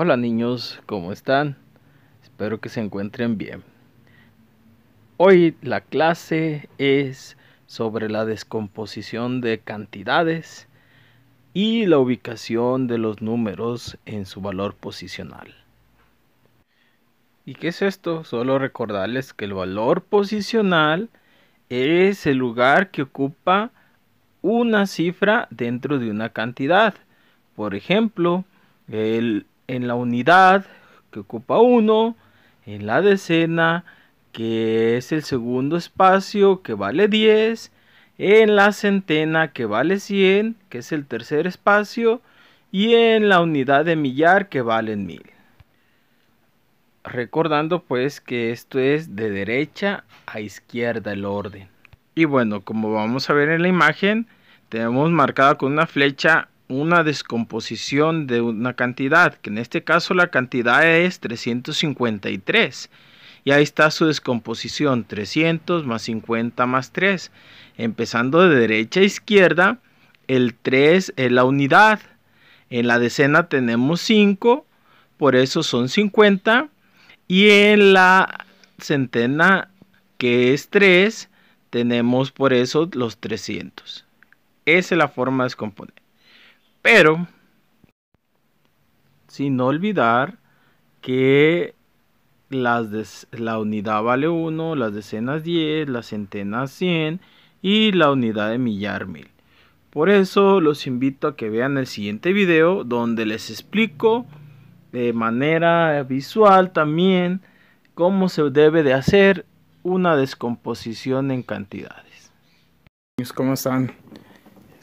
Hola niños, ¿cómo están? Espero que se encuentren bien. Hoy la clase es sobre la descomposición de cantidades y la ubicación de los números en su valor posicional. ¿Y qué es esto? Solo recordarles que el valor posicional es el lugar que ocupa una cifra dentro de una cantidad. Por ejemplo, el en la unidad, que ocupa 1, en la decena, que es el segundo espacio, que vale 10, en la centena, que vale 100, que es el tercer espacio, y en la unidad de millar, que vale 1000. Recordando pues que esto es de derecha a izquierda el orden. Y bueno, como vamos a ver en la imagen, tenemos marcada con una flecha una descomposición de una cantidad, que en este caso la cantidad es 353. Y ahí está su descomposición, 300 más 50 más 3. Empezando de derecha a izquierda, el 3 es la unidad. En la decena tenemos 5, por eso son 50. Y en la centena, que es 3, tenemos por eso los 300. Esa es la forma de descomponer. Pero, sin olvidar que las la unidad vale 1, las decenas 10, las centenas 100 y la unidad de millar 1000. Por eso los invito a que vean el siguiente video donde les explico de manera visual también cómo se debe de hacer una descomposición en cantidades. ¿Cómo están?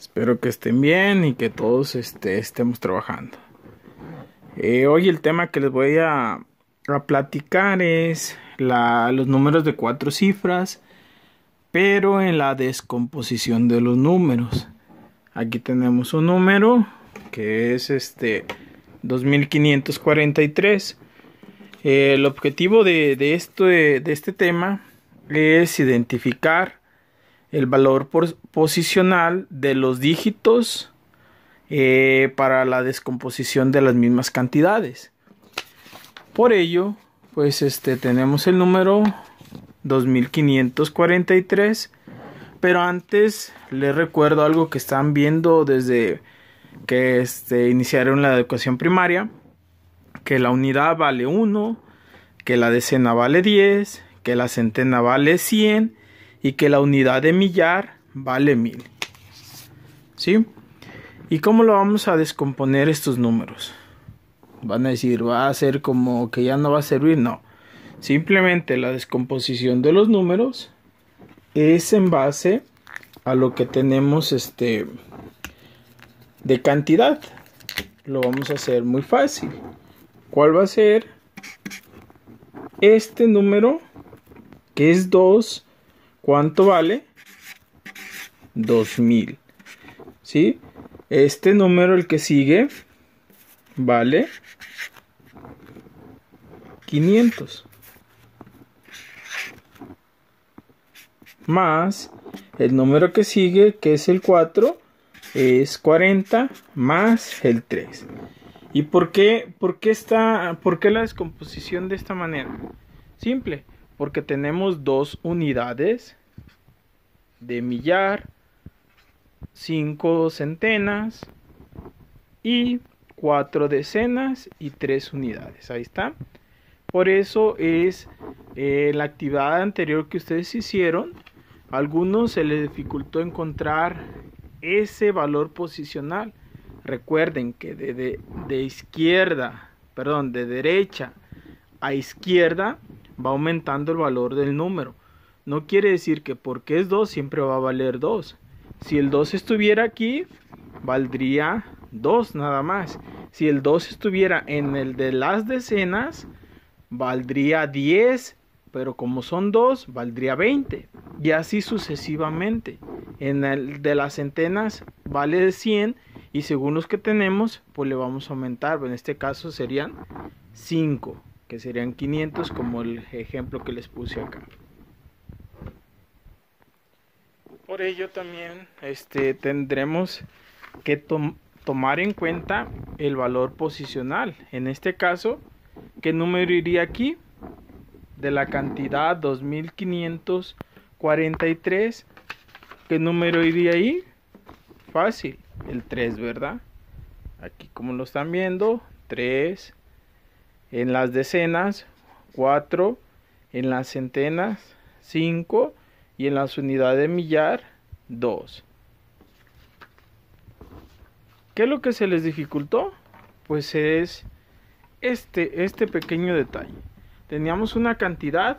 Espero que estén bien y que todos este, estemos trabajando. Eh, hoy el tema que les voy a, platicar es los números de cuatro cifras, pero en la descomposición de los números. Aquí tenemos un número que es este 2543. Eh, el objetivo de, esto, de este tema es identificar el valor posicional de los dígitos eh, para la descomposición de las mismas cantidades. Por ello, pues este tenemos el número 2543, pero antes les recuerdo algo que están viendo desde que este, iniciaron la educación primaria, que la unidad vale 1, que la decena vale 10, que la centena vale 100 y que la unidad de millar vale mil ¿Sí? ¿Y cómo lo vamos a descomponer estos números? Van a decir, va a ser como que ya no va a servir. No. Simplemente la descomposición de los números es en base a lo que tenemos este de cantidad. Lo vamos a hacer muy fácil. ¿Cuál va a ser? Este número que es 2 ¿Cuánto vale? 2000. ¿Sí? Este número, el que sigue, vale 500. Más el número que sigue, que es el 4, es 40 más el 3. ¿Y por qué, por qué, está, por qué la descomposición de esta manera? Simple porque tenemos dos unidades de millar, cinco centenas y cuatro decenas y tres unidades. Ahí está. Por eso es eh, la actividad anterior que ustedes hicieron. A algunos se les dificultó encontrar ese valor posicional. Recuerden que de, de izquierda, perdón, de derecha a izquierda va aumentando el valor del número. No quiere decir que porque es 2 siempre va a valer 2. Si el 2 estuviera aquí, valdría 2 nada más. Si el 2 estuviera en el de las decenas, valdría 10, pero como son 2, valdría 20. Y así sucesivamente. En el de las centenas vale 100 y según los que tenemos, pues le vamos a aumentar. En este caso serían 5 que serían 500 como el ejemplo que les puse acá. Por ello también este, tendremos que tomar en cuenta el valor posicional. En este caso, ¿qué número iría aquí? De la cantidad 2543, ¿qué número iría ahí? Fácil, el 3, ¿verdad? Aquí como lo están viendo, 3, en las decenas, 4, en las centenas, 5 y en las unidades de millar, 2. ¿Qué es lo que se les dificultó? Pues es este, este pequeño detalle. Teníamos una cantidad,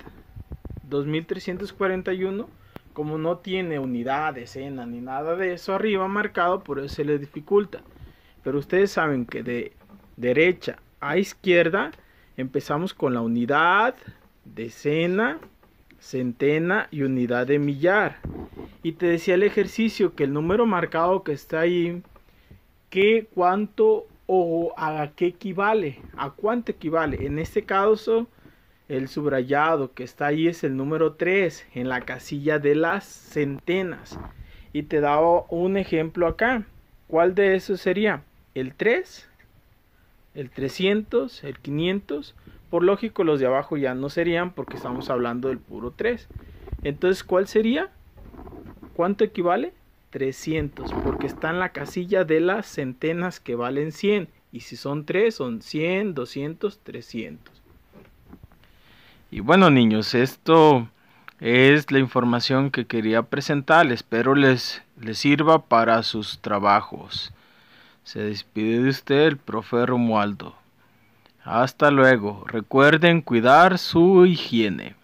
2341, como no tiene unidad, decena ni nada de eso arriba marcado, por eso se les dificulta. Pero ustedes saben que de derecha a izquierda Empezamos con la unidad, decena, centena y unidad de millar. Y te decía el ejercicio que el número marcado que está ahí, ¿qué, cuánto o a qué equivale, a cuánto equivale. En este caso, el subrayado que está ahí es el número 3 en la casilla de las centenas. Y te daba un ejemplo acá. ¿Cuál de esos sería? ¿El 3? el 300, el 500. Por lógico, los de abajo ya no serían porque estamos hablando del puro 3. Entonces, ¿cuál sería? ¿Cuánto equivale? 300, porque está en la casilla de las centenas que valen 100. Y si son 3, son 100, 200, 300. Y bueno, niños, esto es la información que quería presentar. Espero les, les sirva para sus trabajos. Se despide de usted el profe Romualdo. Hasta luego. Recuerden cuidar su higiene.